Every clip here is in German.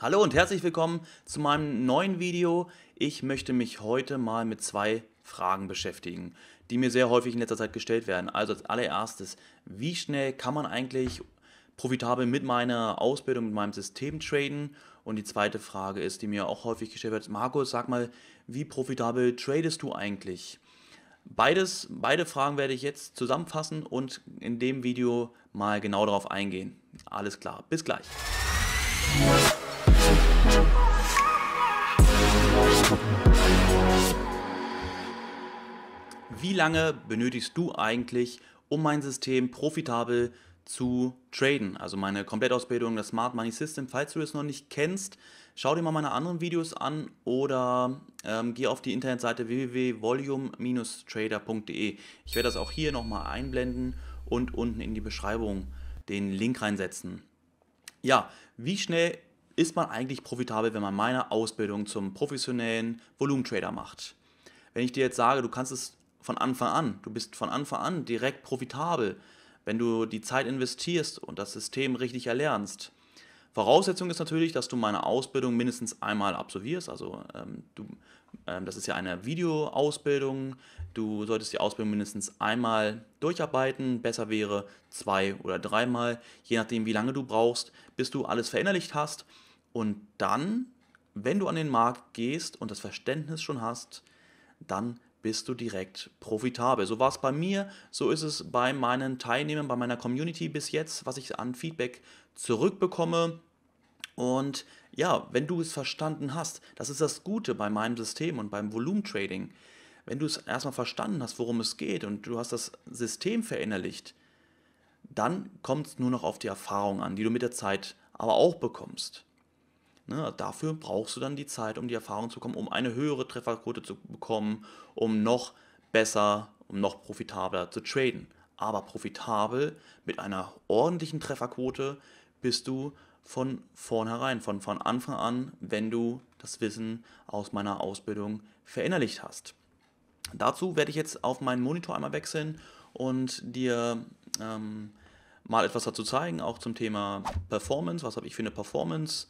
Hallo und herzlich willkommen zu meinem neuen Video. Ich möchte mich heute mal mit zwei Fragen beschäftigen, die mir sehr häufig in letzter Zeit gestellt werden. Also als allererstes, wie schnell kann man eigentlich profitabel mit meiner Ausbildung, mit meinem System traden? Und die zweite Frage ist, die mir auch häufig gestellt wird, Markus, sag mal, wie profitabel tradest du eigentlich? Beides, beide Fragen werde ich jetzt zusammenfassen und in dem Video mal genau darauf eingehen. Alles klar, bis gleich. wie lange benötigst du eigentlich, um mein System profitabel zu traden? Also meine Komplettausbildung, das Smart Money System, falls du es noch nicht kennst, schau dir mal meine anderen Videos an oder ähm, geh auf die Internetseite www.volume-trader.de. Ich werde das auch hier nochmal einblenden und unten in die Beschreibung den Link reinsetzen. Ja, wie schnell ist man eigentlich profitabel, wenn man meine Ausbildung zum professionellen Volumetrader macht? Wenn ich dir jetzt sage, du kannst es von Anfang an. Du bist von Anfang an direkt profitabel, wenn du die Zeit investierst und das System richtig erlernst. Voraussetzung ist natürlich, dass du meine Ausbildung mindestens einmal absolvierst. Also ähm, du, ähm, das ist ja eine Videoausbildung. Du solltest die Ausbildung mindestens einmal durcharbeiten. Besser wäre zwei oder dreimal, je nachdem, wie lange du brauchst, bis du alles verinnerlicht hast. Und dann, wenn du an den Markt gehst und das Verständnis schon hast, dann bist du direkt profitabel. So war es bei mir, so ist es bei meinen Teilnehmern, bei meiner Community bis jetzt, was ich an Feedback zurückbekomme. Und ja, wenn du es verstanden hast, das ist das Gute bei meinem System und beim Volumetrading. Wenn du es erstmal verstanden hast, worum es geht und du hast das System verinnerlicht, dann kommt es nur noch auf die Erfahrung an, die du mit der Zeit aber auch bekommst. Ne? Dafür brauchst du dann die Zeit, um die Erfahrung zu bekommen, um eine höhere Trefferquote zu bekommen, um noch besser, um noch profitabler zu traden. Aber profitabel mit einer ordentlichen Trefferquote bist du von vornherein, von, von Anfang an, wenn du das Wissen aus meiner Ausbildung verinnerlicht hast. Dazu werde ich jetzt auf meinen Monitor einmal wechseln und dir ähm, mal etwas dazu zeigen, auch zum Thema Performance. Was habe ich für eine Performance?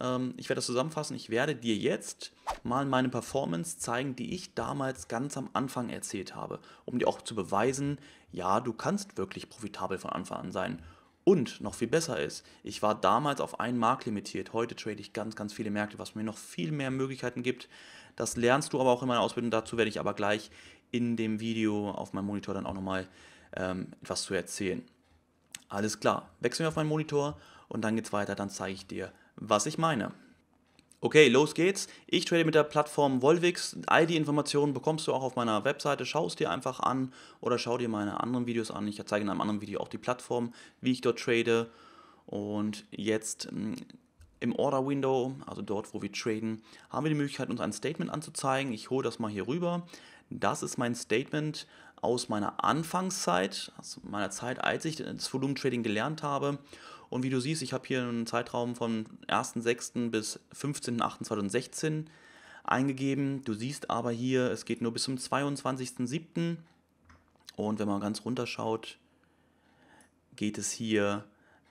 Ähm, ich werde das zusammenfassen. Ich werde dir jetzt mal meine Performance zeigen, die ich damals ganz am Anfang erzählt habe, um dir auch zu beweisen, ja, du kannst wirklich profitabel von Anfang an sein. Und noch viel besser ist, ich war damals auf einen Markt limitiert. Heute trade ich ganz, ganz viele Märkte, was mir noch viel mehr Möglichkeiten gibt. Das lernst du aber auch in meiner Ausbildung. Dazu werde ich aber gleich in dem Video auf meinem Monitor dann auch nochmal ähm, etwas zu erzählen. Alles klar, wechseln wir auf meinen Monitor und dann geht's weiter. Dann zeige ich dir, was ich meine. Okay, los geht's. Ich trade mit der Plattform Volvix. All die Informationen bekommst du auch auf meiner Webseite. Schau es dir einfach an oder schau dir meine anderen Videos an. Ich zeige in einem anderen Video auch die Plattform, wie ich dort trade. Und jetzt hm, im Order Window, also dort, wo wir traden, haben wir die Möglichkeit, uns ein Statement anzuzeigen. Ich hole das mal hier rüber. Das ist mein Statement aus meiner Anfangszeit, aus also meiner Zeit, als ich das Volumen Trading gelernt habe. Und wie du siehst, ich habe hier einen Zeitraum von 1.6. bis 15.8.2016 eingegeben. Du siehst aber hier, es geht nur bis zum 22.7. Und wenn man ganz runterschaut, geht es hier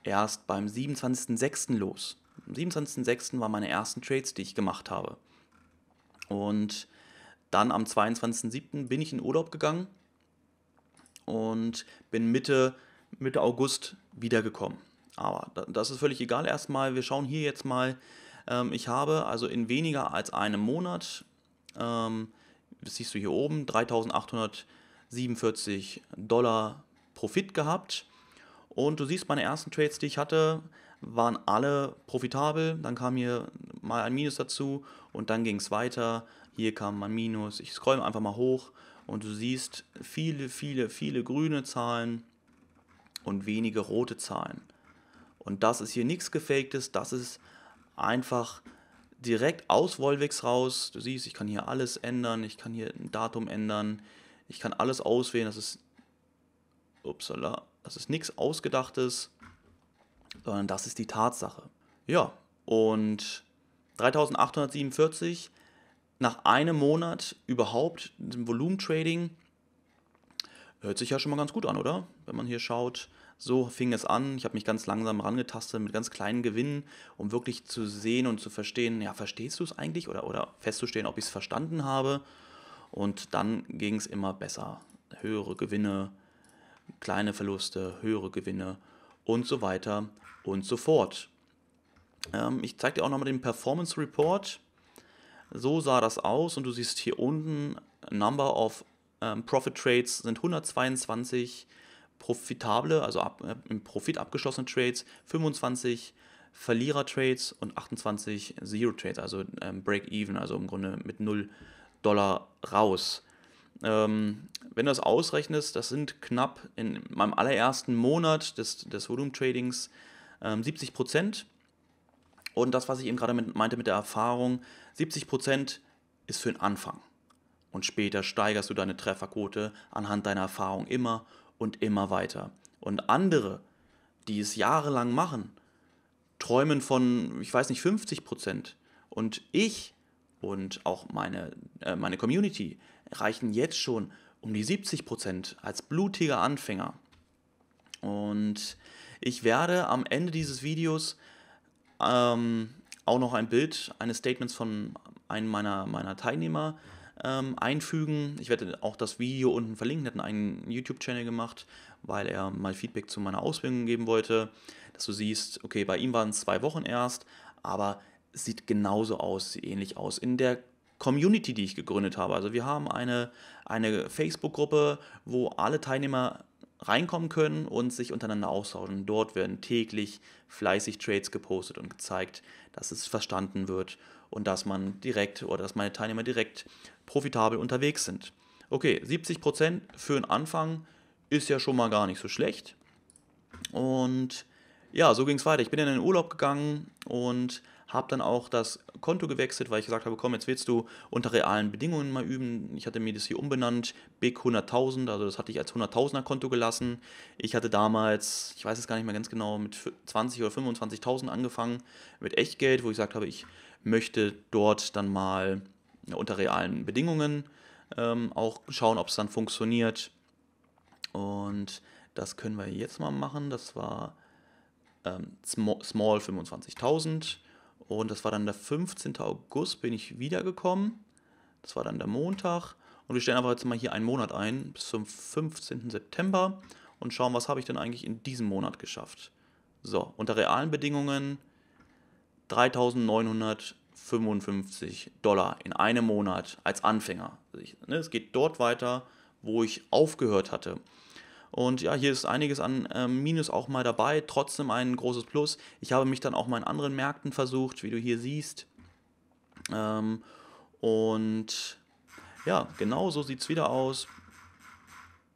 erst beim 27.6. los. Am 27.6. waren meine ersten Trades, die ich gemacht habe. Und dann am 22.7. bin ich in Urlaub gegangen und bin Mitte, Mitte August wiedergekommen. Aber das ist völlig egal erstmal. Wir schauen hier jetzt mal. Ähm, ich habe also in weniger als einem Monat, ähm, das siehst du hier oben, 3847 Dollar Profit gehabt. Und du siehst, meine ersten Trades, die ich hatte, waren alle profitabel. Dann kam hier mal ein Minus dazu und dann ging es weiter. Hier kam ein Minus. Ich scroll einfach mal hoch und du siehst viele, viele, viele grüne Zahlen und wenige rote Zahlen. Und das ist hier nichts Gefaktes, das ist einfach direkt aus Volvix raus. Du siehst, ich kann hier alles ändern, ich kann hier ein Datum ändern, ich kann alles auswählen. Das ist, upsala, das ist nichts Ausgedachtes, sondern das ist die Tatsache. Ja, und 3847 nach einem Monat überhaupt Volumen Trading hört sich ja schon mal ganz gut an, oder? Wenn man hier schaut, so fing es an. Ich habe mich ganz langsam rangetastet mit ganz kleinen Gewinnen, um wirklich zu sehen und zu verstehen, ja, verstehst du es eigentlich? Oder, oder festzustellen, ob ich es verstanden habe. Und dann ging es immer besser. Höhere Gewinne, kleine Verluste, höhere Gewinne und so weiter und so fort. Ähm, ich zeige dir auch nochmal den Performance Report. So sah das aus und du siehst hier unten Number of ähm, Profit Trades sind 122, profitable, also ab, äh, im Profit abgeschlossene Trades, 25 Verlierer-Trades und 28 Zero-Trades, also ähm, Break-Even, also im Grunde mit 0 Dollar raus. Ähm, wenn du das ausrechnest, das sind knapp in meinem allerersten Monat des, des Volumetradings ähm, 70 Prozent. Und das, was ich eben gerade mit, meinte mit der Erfahrung, 70 Prozent ist für den Anfang. Und später steigerst du deine Trefferquote anhand deiner Erfahrung immer und immer weiter. Und andere, die es jahrelang machen, träumen von, ich weiß nicht, 50 Prozent. Und ich und auch meine, äh, meine Community reichen jetzt schon um die 70 Prozent als blutiger Anfänger. Und ich werde am Ende dieses Videos ähm, auch noch ein Bild eines Statements von einem meiner, meiner Teilnehmer ähm, einfügen. Ich werde auch das Video unten verlinken. Er hat einen YouTube-Channel gemacht, weil er mal Feedback zu meiner Ausbildung geben wollte. Dass du siehst, okay, bei ihm waren es zwei Wochen erst, aber es sieht genauso aus, sieht ähnlich aus. In der Community, die ich gegründet habe. Also wir haben eine, eine Facebook-Gruppe, wo alle Teilnehmer reinkommen können und sich untereinander austauschen. Dort werden täglich fleißig Trades gepostet und gezeigt, dass es verstanden wird und dass man direkt oder dass meine Teilnehmer direkt profitabel unterwegs sind. Okay, 70% für einen Anfang ist ja schon mal gar nicht so schlecht. Und ja, so ging es weiter. Ich bin in den Urlaub gegangen und habe dann auch das Konto gewechselt, weil ich gesagt habe, komm, jetzt willst du unter realen Bedingungen mal üben. Ich hatte mir das hier umbenannt, Big 100.000, also das hatte ich als 100.000er Konto gelassen. Ich hatte damals, ich weiß es gar nicht mehr ganz genau, mit 20 oder 25.000 angefangen mit Echtgeld, wo ich gesagt habe, ich möchte dort dann mal unter realen Bedingungen ähm, auch schauen, ob es dann funktioniert. Und das können wir jetzt mal machen. Das war ähm, Small, Small 25.000. Und das war dann der 15. August, bin ich wiedergekommen. Das war dann der Montag. Und wir stellen einfach jetzt mal hier einen Monat ein, bis zum 15. September. Und schauen, was habe ich denn eigentlich in diesem Monat geschafft. So, unter realen Bedingungen 3900 55 Dollar in einem Monat als Anfänger. Also ne, es geht dort weiter, wo ich aufgehört hatte. Und ja, hier ist einiges an äh, Minus auch mal dabei, trotzdem ein großes Plus. Ich habe mich dann auch mal in anderen Märkten versucht, wie du hier siehst. Ähm, und ja, genau so sieht es wieder aus.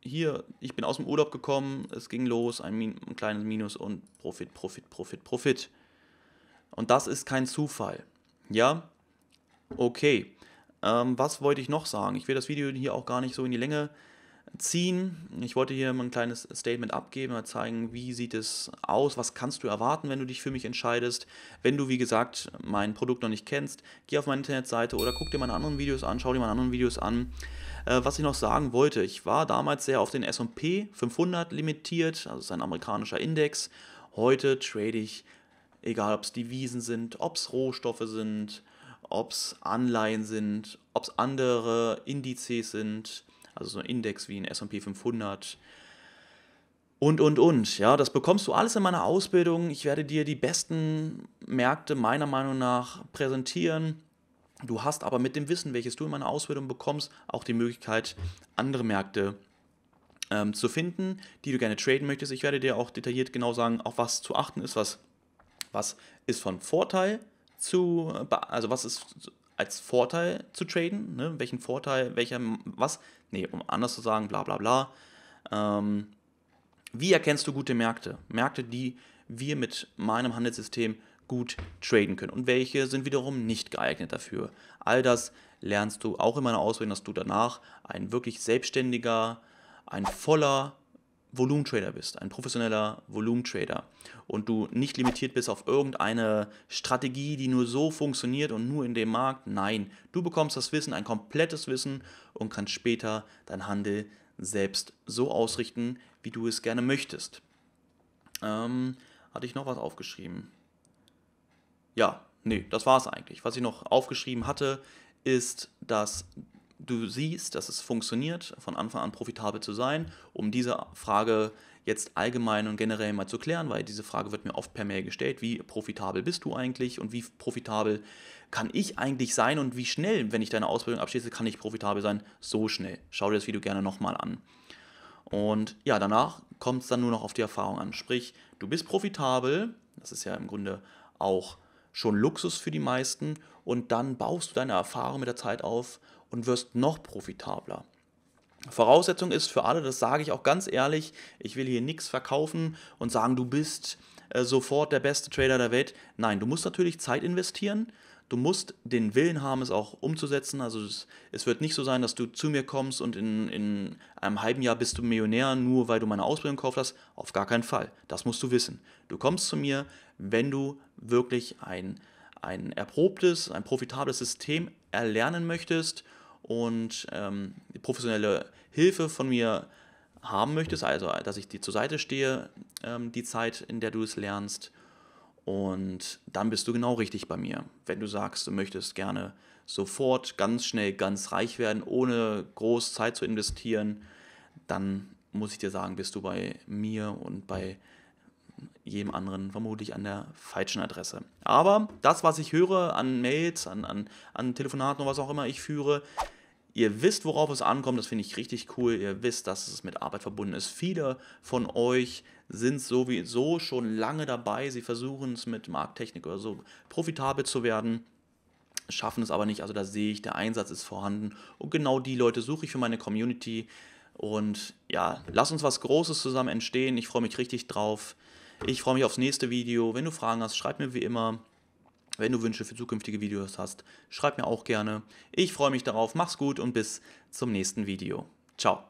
Hier, ich bin aus dem Urlaub gekommen, es ging los, ein, Min ein kleines Minus und Profit, Profit, Profit, Profit. Und das ist kein Zufall. Ja, okay. Ähm, was wollte ich noch sagen? Ich will das Video hier auch gar nicht so in die Länge ziehen. Ich wollte hier mal ein kleines Statement abgeben, mal zeigen, wie sieht es aus, was kannst du erwarten, wenn du dich für mich entscheidest. Wenn du, wie gesagt, mein Produkt noch nicht kennst, geh auf meine Internetseite oder guck dir meine anderen Videos an, schau dir meine anderen Videos an. Äh, was ich noch sagen wollte, ich war damals sehr auf den S&P 500 limitiert, also ist ein amerikanischer Index. Heute trade ich Egal, ob es die Wiesen sind, ob es Rohstoffe sind, ob es Anleihen sind, ob es andere Indizes sind, also so ein Index wie ein SP 500 und, und, und. Ja, das bekommst du alles in meiner Ausbildung. Ich werde dir die besten Märkte meiner Meinung nach präsentieren. Du hast aber mit dem Wissen, welches du in meiner Ausbildung bekommst, auch die Möglichkeit, andere Märkte ähm, zu finden, die du gerne traden möchtest. Ich werde dir auch detailliert genau sagen, auf was zu achten ist, was was ist von Vorteil zu, also was ist als Vorteil zu traden, ne? welchen Vorteil, welcher, was, nee, um anders zu sagen, bla bla bla. Ähm, wie erkennst du gute Märkte? Märkte, die wir mit meinem Handelssystem gut traden können und welche sind wiederum nicht geeignet dafür. All das lernst du auch in meiner Ausbildung, dass du danach ein wirklich selbstständiger, ein voller Volumetrader bist, ein professioneller Volumetrader und du nicht limitiert bist auf irgendeine Strategie, die nur so funktioniert und nur in dem Markt, nein, du bekommst das Wissen, ein komplettes Wissen und kannst später deinen Handel selbst so ausrichten, wie du es gerne möchtest. Ähm, hatte ich noch was aufgeschrieben? Ja, nee, das war es eigentlich. Was ich noch aufgeschrieben hatte, ist, dass du siehst, dass es funktioniert, von Anfang an profitabel zu sein, um diese Frage jetzt allgemein und generell mal zu klären, weil diese Frage wird mir oft per Mail gestellt, wie profitabel bist du eigentlich und wie profitabel kann ich eigentlich sein und wie schnell, wenn ich deine Ausbildung abschließe, kann ich profitabel sein? So schnell. Schau dir das Video gerne nochmal an. Und ja, danach kommt es dann nur noch auf die Erfahrung an. Sprich, du bist profitabel, das ist ja im Grunde auch schon Luxus für die meisten, und dann baust du deine Erfahrung mit der Zeit auf und wirst noch profitabler. Voraussetzung ist für alle, das sage ich auch ganz ehrlich, ich will hier nichts verkaufen und sagen, du bist äh, sofort der beste Trader der Welt. Nein, du musst natürlich Zeit investieren. Du musst den Willen haben, es auch umzusetzen. Also es, es wird nicht so sein, dass du zu mir kommst und in, in einem halben Jahr bist du Millionär, nur weil du meine Ausbildung gekauft hast. Auf gar keinen Fall. Das musst du wissen. Du kommst zu mir, wenn du wirklich ein, ein erprobtes, ein profitables System erlernen möchtest – und ähm, professionelle Hilfe von mir haben möchtest, also dass ich dir zur Seite stehe, ähm, die Zeit, in der du es lernst. Und dann bist du genau richtig bei mir. Wenn du sagst, du möchtest gerne sofort, ganz schnell, ganz reich werden, ohne groß Zeit zu investieren, dann muss ich dir sagen, bist du bei mir und bei jedem anderen vermutlich an der falschen Adresse. Aber das, was ich höre an Mails, an, an, an Telefonaten oder was auch immer ich führe, Ihr wisst, worauf es ankommt, das finde ich richtig cool. Ihr wisst, dass es mit Arbeit verbunden ist. Viele von euch sind sowieso schon lange dabei. Sie versuchen es mit Markttechnik oder so profitabel zu werden, schaffen es aber nicht. Also da sehe ich, der Einsatz ist vorhanden. Und genau die Leute suche ich für meine Community. Und ja, lass uns was Großes zusammen entstehen. Ich freue mich richtig drauf. Ich freue mich aufs nächste Video. Wenn du Fragen hast, schreib mir wie immer. Wenn du Wünsche für zukünftige Videos hast, schreib mir auch gerne. Ich freue mich darauf, mach's gut und bis zum nächsten Video. Ciao.